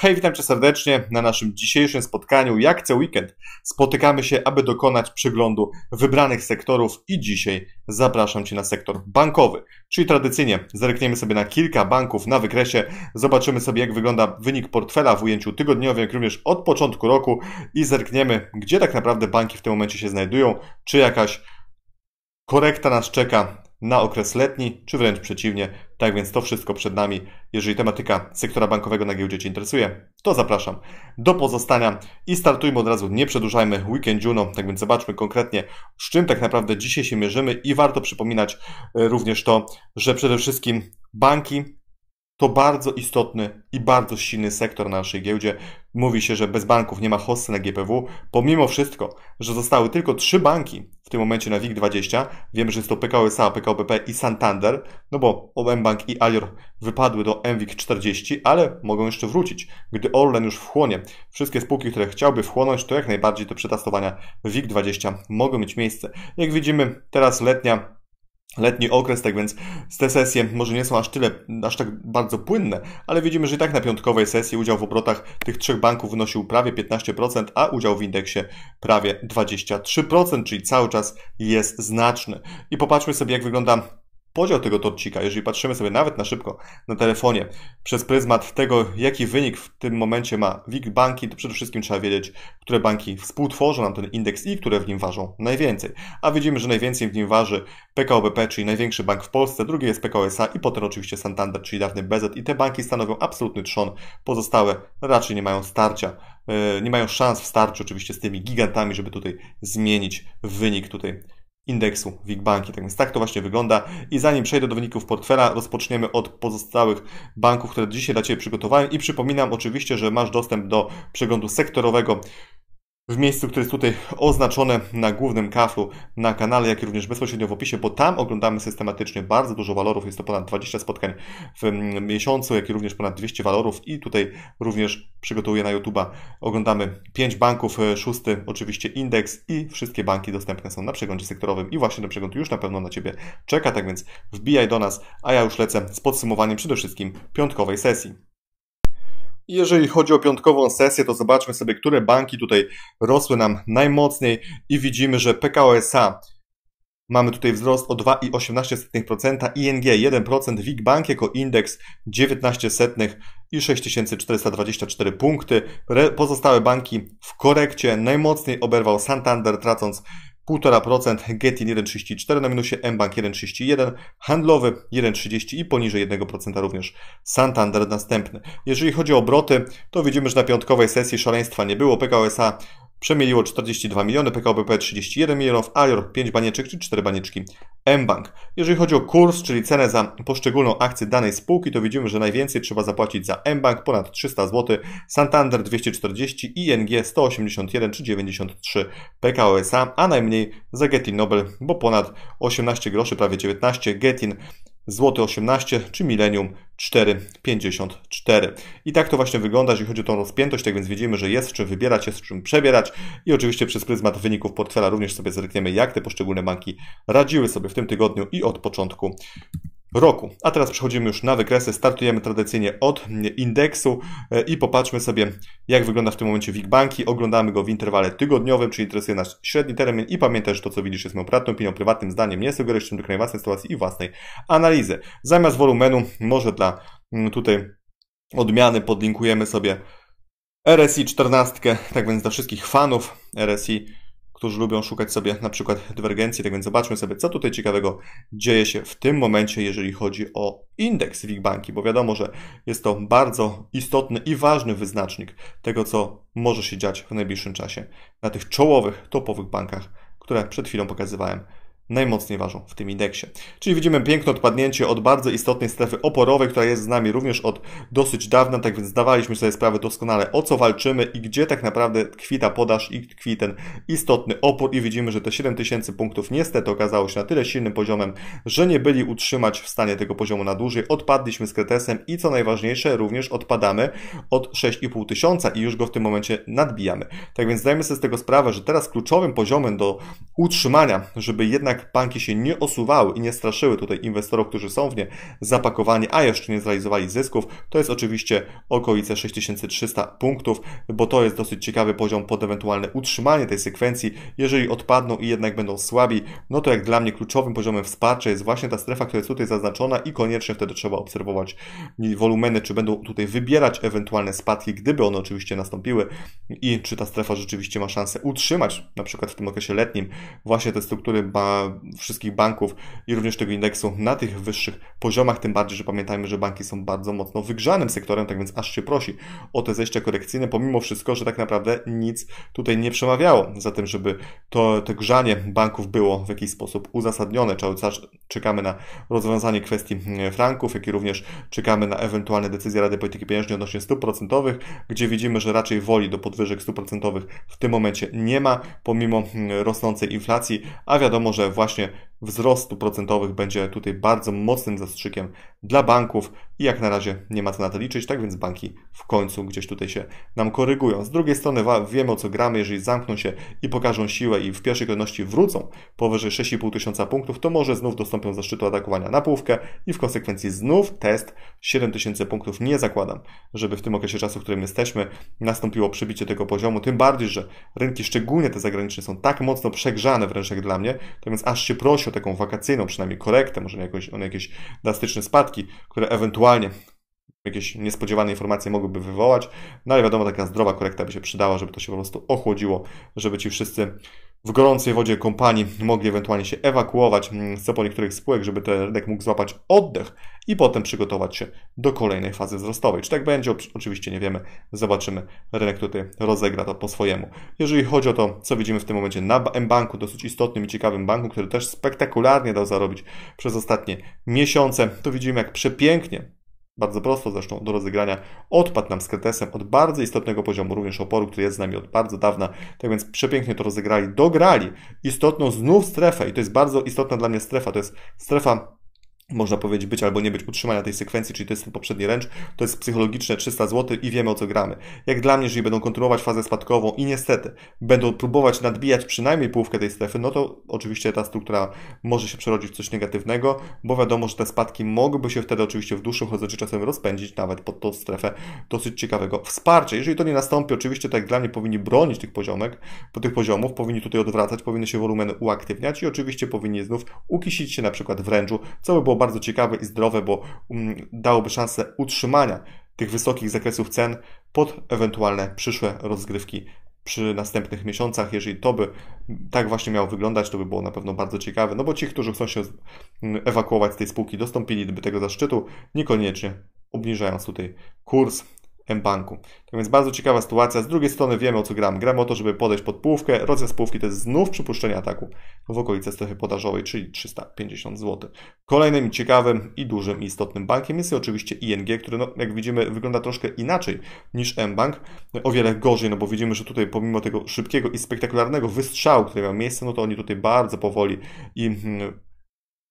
Hej, witam Cię serdecznie na naszym dzisiejszym spotkaniu jak co weekend. Spotykamy się, aby dokonać przeglądu wybranych sektorów i dzisiaj zapraszam Cię na sektor bankowy. Czyli tradycyjnie zerkniemy sobie na kilka banków na wykresie, zobaczymy sobie jak wygląda wynik portfela w ujęciu tygodniowym, jak również od początku roku i zerkniemy, gdzie tak naprawdę banki w tym momencie się znajdują, czy jakaś korekta nas czeka na okres letni, czy wręcz przeciwnie. Tak więc to wszystko przed nami. Jeżeli tematyka sektora bankowego na giełdzie Cię interesuje, to zapraszam do pozostania i startujmy od razu, nie przedłużajmy weekend Juno, tak więc zobaczmy konkretnie, z czym tak naprawdę dzisiaj się mierzymy i warto przypominać e, również to, że przede wszystkim banki to bardzo istotny i bardzo silny sektor na naszej giełdzie. Mówi się, że bez banków nie ma hossy na GPW. Pomimo wszystko, że zostały tylko trzy banki w tym momencie na WIG20. Wiem, że jest to PKO SA, PKO BP i Santander, no bo OM-Bank i Alior wypadły do MWIG40, ale mogą jeszcze wrócić. Gdy Orlen już wchłonie wszystkie spółki, które chciałby wchłonąć, to jak najbardziej te przetastowania WIG20 mogą mieć miejsce. Jak widzimy, teraz letnia letni okres, tak więc te sesje może nie są aż tyle, aż tak bardzo płynne, ale widzimy, że i tak na piątkowej sesji udział w obrotach tych trzech banków wynosił prawie 15%, a udział w indeksie prawie 23%, czyli cały czas jest znaczny. I popatrzmy sobie, jak wygląda podział tego torcika, jeżeli patrzymy sobie nawet na szybko na telefonie przez pryzmat tego, jaki wynik w tym momencie ma WIG banki, to przede wszystkim trzeba wiedzieć, które banki współtworzą nam ten indeks i które w nim ważą najwięcej. A widzimy, że najwięcej w nim waży PKO BP, czyli największy bank w Polsce, drugi jest PKO SA i potem oczywiście Santander, czyli dawny BZ i te banki stanowią absolutny trzon, pozostałe raczej nie mają starcia e, nie mają szans w starciu oczywiście z tymi gigantami, żeby tutaj zmienić wynik tutaj indeksu Banki, Tak więc tak to właśnie wygląda. I zanim przejdę do wyników portfela, rozpoczniemy od pozostałych banków, które dzisiaj dla Ciebie przygotowałem. I przypominam oczywiście, że masz dostęp do przeglądu sektorowego w miejscu, które jest tutaj oznaczone na głównym kaflu na kanale, jak i również bezpośrednio w opisie, bo tam oglądamy systematycznie bardzo dużo walorów. Jest to ponad 20 spotkań w mm, miesiącu, jak i również ponad 200 walorów i tutaj również przygotowuję na YouTube'a. Oglądamy 5 banków, e, szósty oczywiście indeks i wszystkie banki dostępne są na przeglądzie sektorowym i właśnie ten przegląd już na pewno na Ciebie czeka, tak więc wbijaj do nas, a ja już lecę z podsumowaniem przede wszystkim piątkowej sesji. Jeżeli chodzi o piątkową sesję, to zobaczmy sobie, które banki tutaj rosły nam najmocniej i widzimy, że PKO SA mamy tutaj wzrost o 2,18%, ING 1%, WIG Bank jako indeks 19 setnych i 6424 punkty. Pozostałe banki w korekcie najmocniej oberwał Santander tracąc 1,5%, Getin 1,34 na minusie, mBank 1,31, handlowy 1,30 i poniżej 1% również Santander następny. Jeżeli chodzi o obroty, to widzimy, że na piątkowej sesji szaleństwa nie było. PKO SA Przemieliło 42 miliony, PKBP 31 milionów, Ajor 5 banieczek czy 4 banieczki Bank. Jeżeli chodzi o kurs, czyli cenę za poszczególną akcję danej spółki, to widzimy, że najwięcej trzeba zapłacić za M Bank ponad 300 zł, Santander 240, ING 181 czy 93 SA, a najmniej za Getin Nobel, bo ponad 18 groszy, prawie 19, Getin złoty 18 czy Millennium 4,54. I tak to właśnie wygląda, jeśli chodzi o tą rozpiętość, tak więc widzimy, że jest w czym wybierać, jest w czym przebierać i oczywiście przez pryzmat wyników portfela również sobie zerkniemy, jak te poszczególne banki radziły sobie w tym tygodniu i od początku roku. A teraz przechodzimy już na wykresy. Startujemy tradycyjnie od mm, indeksu e, i popatrzmy sobie, jak wygląda w tym momencie WIG banki. Oglądamy go w interwale tygodniowym, czyli interesuje nas średni termin i pamiętaj, że to, co widzisz, jest moją prywatną opinią, prywatnym zdaniem. Nie sugeruję się do własnej sytuacji i własnej analizy. Zamiast wolumenu, może dla mm, tutaj odmiany podlinkujemy sobie RSI 14, tak więc dla wszystkich fanów RSI którzy lubią szukać sobie na przykład dywergencji, tak więc zobaczmy sobie, co tutaj ciekawego dzieje się w tym momencie, jeżeli chodzi o indeks WIG-banki, bo wiadomo, że jest to bardzo istotny i ważny wyznacznik tego, co może się dziać w najbliższym czasie na tych czołowych, topowych bankach, które przed chwilą pokazywałem najmocniej ważą w tym indeksie. Czyli widzimy piękne odpadnięcie od bardzo istotnej strefy oporowej, która jest z nami również od dosyć dawna, tak więc zdawaliśmy sobie sprawę doskonale o co walczymy i gdzie tak naprawdę kwita podaż i tkwi ten istotny opór i widzimy, że te 7000 punktów niestety okazało się na tyle silnym poziomem, że nie byli utrzymać w stanie tego poziomu na dłużej. Odpadliśmy z kretesem i co najważniejsze również odpadamy od 6500 i już go w tym momencie nadbijamy. Tak więc zdajmy sobie z tego sprawę, że teraz kluczowym poziomem do utrzymania, żeby jednak tak banki się nie osuwały i nie straszyły tutaj inwestorów, którzy są w nie zapakowani, a jeszcze nie zrealizowali zysków, to jest oczywiście okolice 6300 punktów, bo to jest dosyć ciekawy poziom pod ewentualne utrzymanie tej sekwencji. Jeżeli odpadną i jednak będą słabi, no to jak dla mnie kluczowym poziomem wsparcia jest właśnie ta strefa, która jest tutaj zaznaczona i koniecznie wtedy trzeba obserwować wolumeny, czy będą tutaj wybierać ewentualne spadki, gdyby one oczywiście nastąpiły i czy ta strefa rzeczywiście ma szansę utrzymać, na przykład w tym okresie letnim, właśnie te struktury ba wszystkich banków i również tego indeksu na tych wyższych poziomach, tym bardziej, że pamiętajmy, że banki są bardzo mocno wygrzanym sektorem, tak więc aż się prosi o te zejścia korekcyjne, pomimo wszystko, że tak naprawdę nic tutaj nie przemawiało za tym, żeby to, to grzanie banków było w jakiś sposób uzasadnione. Czekamy na rozwiązanie kwestii mm, franków, jak i również czekamy na ewentualne decyzje Rady Polityki Pieniężnej odnośnie stóp procentowych, gdzie widzimy, że raczej woli do podwyżek stóp procentowych w tym momencie nie ma, pomimo mm, rosnącej inflacji, a wiadomo, że właśnie wzrostu procentowych będzie tutaj bardzo mocnym zastrzykiem dla banków i jak na razie nie ma co na to liczyć, tak więc banki w końcu gdzieś tutaj się nam korygują. Z drugiej strony wiemy o co gramy, jeżeli zamkną się i pokażą siłę i w pierwszej kolejności wrócą powyżej 6,5 tysiąca punktów, to może znów dostąpią zaszczytu atakowania na półkę i w konsekwencji znów test 7 tysięcy punktów nie zakładam, żeby w tym okresie czasu, w którym jesteśmy, nastąpiło przebicie tego poziomu, tym bardziej, że rynki, szczególnie te zagraniczne, są tak mocno przegrzane wręcz jak dla mnie, to więc aż się prosi taką wakacyjną, przynajmniej korektę, może na jakieś, na no, jakieś drastyczne spadki, które ewentualnie jakieś niespodziewane informacje mogłyby wywołać, no ale wiadomo, taka zdrowa korekta by się przydała, żeby to się po prostu ochłodziło, żeby ci wszyscy w gorącej wodzie kompanii mogli ewentualnie się ewakuować z mm, po niektórych spółek, żeby ten rynek mógł złapać oddech i potem przygotować się do kolejnej fazy wzrostowej. Czy tak będzie? Oczywiście nie wiemy. Zobaczymy. Rynek tutaj rozegra to po swojemu. Jeżeli chodzi o to, co widzimy w tym momencie na M-Banku, dosyć istotnym i ciekawym banku, który też spektakularnie dał zarobić przez ostatnie miesiące, to widzimy jak przepięknie bardzo prosto zresztą do rozegrania, odpadł nam z Kretesem od bardzo istotnego poziomu również oporu, który jest z nami od bardzo dawna, tak więc przepięknie to rozegrali, dograli istotną znów strefę i to jest bardzo istotna dla mnie strefa, to jest strefa można powiedzieć, być albo nie być utrzymania tej sekwencji, czyli to jest ten poprzedni ręcz, to jest psychologiczne 300 zł i wiemy o co gramy. Jak dla mnie, jeżeli będą kontynuować fazę spadkową i niestety będą próbować nadbijać przynajmniej połówkę tej strefy, no to oczywiście ta struktura może się przerodzić w coś negatywnego, bo wiadomo, że te spadki mogłyby się wtedy oczywiście w dłuższym horyzoncie czasem rozpędzić nawet pod tą strefę dosyć ciekawego wsparcia. Jeżeli to nie nastąpi, oczywiście tak dla mnie powinni bronić tych poziomek, po tych poziomów, powinni tutaj odwracać, powinny się wolumeny uaktywniać i oczywiście powinni znów ukisić się na przykład w ręczu, co by było bardzo ciekawe i zdrowe, bo mm, dałoby szansę utrzymania tych wysokich zakresów cen pod ewentualne przyszłe rozgrywki przy następnych miesiącach. Jeżeli to by mm, tak właśnie miało wyglądać, to by było na pewno bardzo ciekawe, no bo ci, którzy chcą się mm, ewakuować z tej spółki, dostąpiliby tego zaszczytu, niekoniecznie obniżając tutaj kurs. M-Banku. Tak więc bardzo ciekawa sytuacja. Z drugiej strony wiemy o co gram. Gram o to, żeby podejść pod półkę. Rodzaj półki to jest znów przypuszczenie ataku w okolice strefy podażowej, czyli 350 zł. Kolejnym ciekawym i dużym i istotnym bankiem jest oczywiście ING, który no, jak widzimy wygląda troszkę inaczej niż M-Bank. O wiele gorzej, no bo widzimy, że tutaj pomimo tego szybkiego i spektakularnego wystrzału, który miał miejsce, no to oni tutaj bardzo powoli i hmm,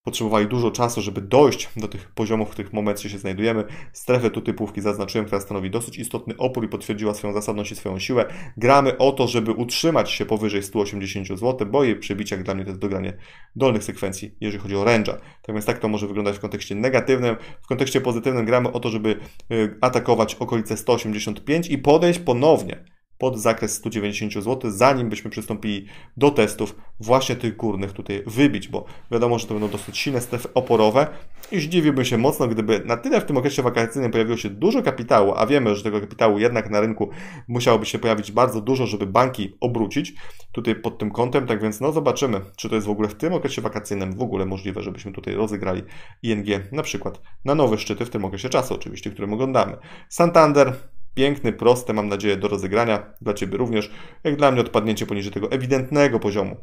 potrzebowali dużo czasu, żeby dojść do tych poziomów, w których momencie się znajdujemy. Strefę tu typówki zaznaczyłem, która stanowi dosyć istotny opór i potwierdziła swoją zasadność i swoją siłę. Gramy o to, żeby utrzymać się powyżej 180 zł, bo jej przebicie jak dla mnie to jest dogranie dolnych sekwencji, jeżeli chodzi o range'a. Tak więc tak to może wyglądać w kontekście negatywnym. W kontekście pozytywnym gramy o to, żeby y, atakować okolice 185 i podejść ponownie pod zakres 190 zł, zanim byśmy przystąpili do testów właśnie tych górnych tutaj wybić, bo wiadomo, że to będą dosyć silne strefy oporowe i zdziwiłbym się mocno, gdyby na tyle w tym okresie wakacyjnym pojawiło się dużo kapitału, a wiemy, że tego kapitału jednak na rynku musiałoby się pojawić bardzo dużo, żeby banki obrócić tutaj pod tym kątem, tak więc no zobaczymy, czy to jest w ogóle w tym okresie wakacyjnym w ogóle możliwe, żebyśmy tutaj rozegrali ING na przykład na nowe szczyty w tym okresie czasu oczywiście, którym oglądamy. Santander piękny, proste, mam nadzieję, do rozegrania, dla Ciebie również, jak dla mnie odpadnięcie poniżej tego ewidentnego poziomu,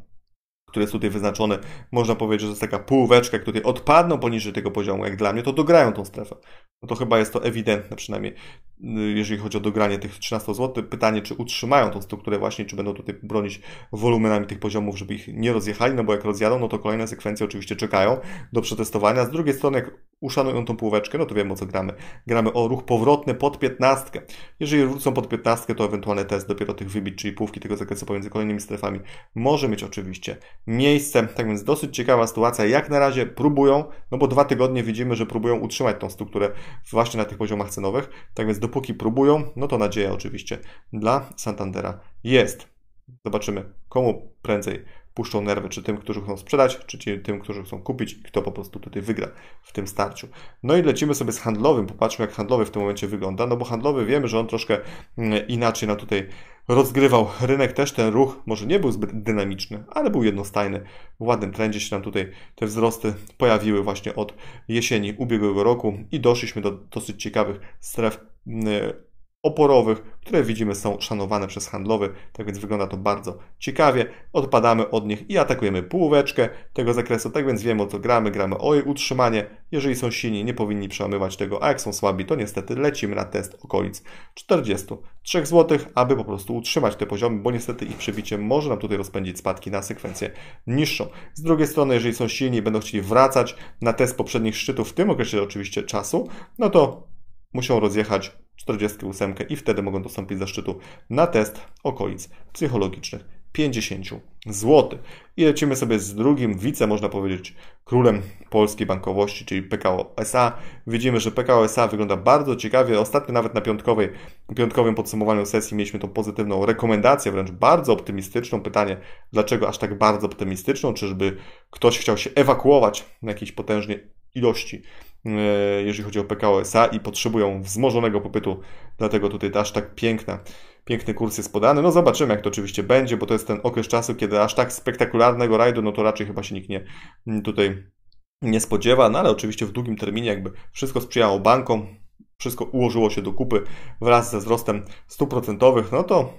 który jest tutaj wyznaczony, można powiedzieć, że to jest taka półweczka, jak tutaj odpadną poniżej tego poziomu, jak dla mnie, to dograją tą strefę. No to chyba jest to ewidentne, przynajmniej Y, jeżeli chodzi o dogranie tych 13 zł. Pytanie, czy utrzymają tą strukturę właśnie, czy będą tutaj bronić wolumenami tych poziomów, żeby ich nie rozjechali, no bo jak rozjadą, no to kolejne sekwencje oczywiście czekają do przetestowania. Z drugiej strony, jak uszanują tą półweczkę, no to wiemy o co gramy. Gramy o ruch powrotny pod 15. Jeżeli wrócą pod 15, to ewentualny test dopiero tych wybić, czyli półki tego zakresu pomiędzy kolejnymi strefami może mieć oczywiście miejsce. Tak więc dosyć ciekawa sytuacja. Jak na razie próbują, no bo dwa tygodnie widzimy, że próbują utrzymać tą strukturę właśnie na tych poziomach cenowych. Tak więc dopóki próbują, no to nadzieja oczywiście dla Santandera jest. Zobaczymy, komu prędzej puszczą nerwy, czy tym, którzy chcą sprzedać, czy tym, którzy chcą kupić, kto po prostu tutaj wygra w tym starciu. No i lecimy sobie z handlowym, popatrzmy jak handlowy w tym momencie wygląda, no bo handlowy wiemy, że on troszkę mm, inaczej na tutaj rozgrywał rynek, też ten ruch może nie był zbyt dynamiczny, ale był jednostajny. W ładnym trendzie się nam tutaj te wzrosty pojawiły właśnie od jesieni ubiegłego roku i doszliśmy do dosyć ciekawych stref Y, oporowych, które widzimy są szanowane przez handlowy, tak więc wygląda to bardzo ciekawie. Odpadamy od nich i atakujemy półweczkę tego zakresu, tak więc wiemy o co gramy, gramy o jej utrzymanie. Jeżeli są silni, nie powinni przełamywać tego, a jak są słabi, to niestety lecimy na test okolic 43 zł, aby po prostu utrzymać te poziomy, bo niestety ich przebicie może nam tutaj rozpędzić spadki na sekwencję niższą. Z drugiej strony, jeżeli są silni i będą chcieli wracać na test poprzednich szczytów w tym okresie oczywiście czasu, no to muszą rozjechać 48 i wtedy mogą dostąpić zaszczytu na test okolic psychologicznych 50 zł. I lecimy sobie z drugim wice, można powiedzieć, królem polskiej bankowości, czyli PKO SA. Widzimy, że PKO SA wygląda bardzo ciekawie. Ostatnio nawet na piątkowej, piątkowym podsumowaniu sesji mieliśmy tą pozytywną rekomendację, wręcz bardzo optymistyczną. Pytanie, dlaczego aż tak bardzo optymistyczną? Czyżby ktoś chciał się ewakuować na jakiejś potężnej ilości E, jeżeli chodzi o PKO SA i potrzebują wzmożonego popytu, dlatego tutaj aż tak piękna, piękny kurs jest podany. No zobaczymy, jak to oczywiście będzie, bo to jest ten okres czasu, kiedy aż tak spektakularnego rajdu, no to raczej chyba się nikt nie mm, tutaj nie spodziewa, no ale oczywiście w długim terminie jakby wszystko sprzyjało bankom, wszystko ułożyło się do kupy wraz ze wzrostem stóp procentowych, no to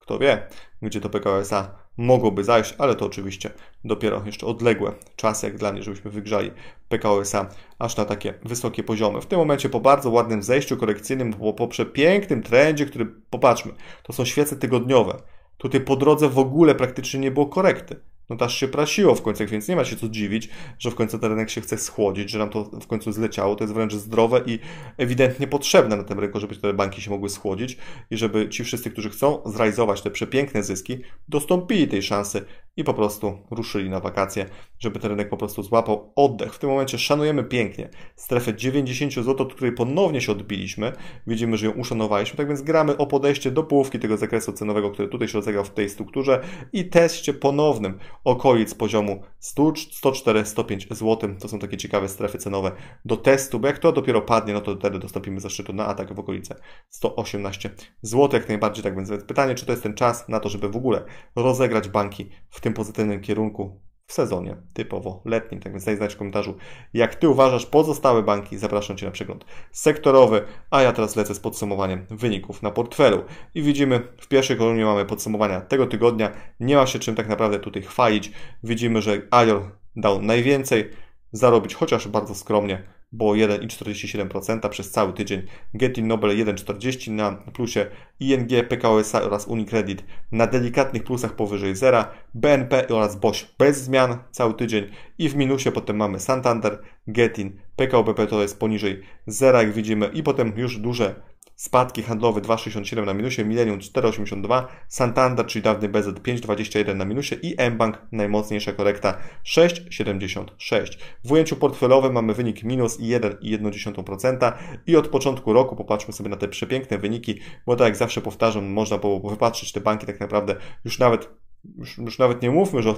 kto wie, gdzie to PKO SA mogłoby zajść, ale to oczywiście dopiero jeszcze odległe czasy, jak dla mnie, żebyśmy wygrzali PKO SA aż na takie wysokie poziomy. W tym momencie po bardzo ładnym zejściu korekcyjnym, po, po przepięknym trendzie, który, popatrzmy, to są świece tygodniowe. Tutaj po drodze w ogóle praktycznie nie było korekty no też się prasiło w końcu, więc nie ma się co dziwić, że w końcu ten rynek się chce schłodzić, że nam to w końcu zleciało. To jest wręcz zdrowe i ewidentnie potrzebne na tym rynku, żeby te banki się mogły schłodzić i żeby ci wszyscy, którzy chcą zrealizować te przepiękne zyski, dostąpili tej szansy i po prostu ruszyli na wakacje, żeby ten rynek po prostu złapał oddech. W tym momencie szanujemy pięknie strefę 90 zł, od której ponownie się odbiliśmy. Widzimy, że ją uszanowaliśmy, tak więc gramy o podejście do połówki tego zakresu cenowego, który tutaj się rozegrał w tej strukturze i teście ponownym okolic poziomu 104-105 zł. To są takie ciekawe strefy cenowe do testu, bo jak to dopiero padnie, no to wtedy dostąpimy zaszczytu na atak w okolice 118 zł. Jak najbardziej tak więc pytanie, czy to jest ten czas na to, żeby w ogóle rozegrać banki w tym pozytywnym kierunku w sezonie typowo letnim. Tak więc daj znać w komentarzu, jak Ty uważasz pozostałe banki. Zapraszam Cię na przegląd sektorowy, a ja teraz lecę z podsumowaniem wyników na portfelu. I widzimy, w pierwszej kolumnie mamy podsumowania tego tygodnia. Nie ma się czym tak naprawdę tutaj chwalić. Widzimy, że Alior dał najwięcej, zarobić chociaż bardzo skromnie bo 1,47% przez cały tydzień. Getin Nobel 1,40 na plusie, ING, PKO SA oraz Unicredit na delikatnych plusach powyżej zera, BNP oraz BOŚ bez zmian cały tydzień i w minusie potem mamy Santander, Getin, PKO BP to jest poniżej zera jak widzimy i potem już duże Spadki handlowe 2,67 na minusie, Millennium 4,82, Santander, czyli dawny BZ 5,21 na minusie i mBank najmocniejsza korekta 6,76. W ujęciu portfelowym mamy wynik minus 1,1% i od początku roku popatrzmy sobie na te przepiękne wyniki, bo tak jak zawsze powtarzam, można było wypatrzyć te banki tak naprawdę już nawet już, już nawet nie mówmy, że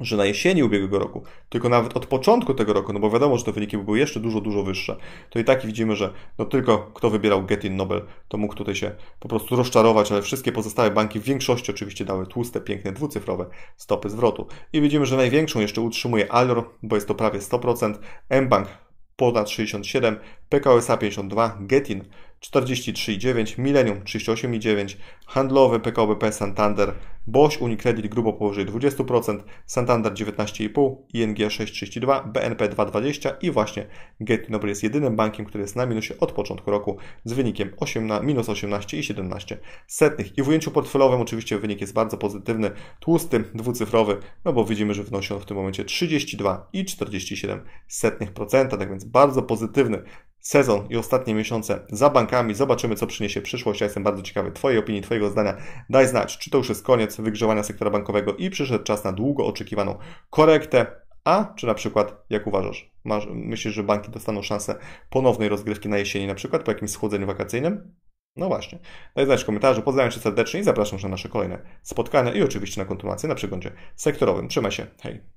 że na jesieni ubiegłego roku, tylko nawet od początku tego roku, no bo wiadomo, że te wyniki były jeszcze dużo, dużo wyższe, to i tak widzimy, że no tylko kto wybierał Getin Nobel, to mógł tutaj się po prostu rozczarować, ale wszystkie pozostałe banki w większości oczywiście dały tłuste, piękne, dwucyfrowe stopy zwrotu. I widzimy, że największą jeszcze utrzymuje Alor, bo jest to prawie 100%, mBank ponad 67, PKOSA 52, Getin 43,9, Millennium 38,9, handlowy PKBP Santander, Boś Unicredit grubo powyżej 20%, Santander 19,5, ING 6,32, BNP 2,20 i właśnie Noble jest jedynym bankiem, który jest na minusie od początku roku z wynikiem 8 na, minus 18 i 17 setnych. I w ujęciu portfelowym oczywiście wynik jest bardzo pozytywny, tłusty, dwucyfrowy, no bo widzimy, że wynosi on w tym momencie 32,47%, tak więc bardzo pozytywny sezon i ostatnie miesiące za bankami. Zobaczymy, co przyniesie przyszłość. Ja jestem bardzo ciekawy Twojej opinii, Twojego zdania. Daj znać, czy to już jest koniec wygrzewania sektora bankowego i przyszedł czas na długo oczekiwaną korektę, a czy na przykład, jak uważasz, masz, myślisz, że banki dostaną szansę ponownej rozgrywki na jesieni, na przykład po jakimś schłodzeniu wakacyjnym? No właśnie. Daj znać w komentarzu. Pozdrawiam Cię serdecznie i zapraszam na nasze kolejne spotkania i oczywiście na kontynuację na przeglądzie sektorowym. Trzymaj się. Hej.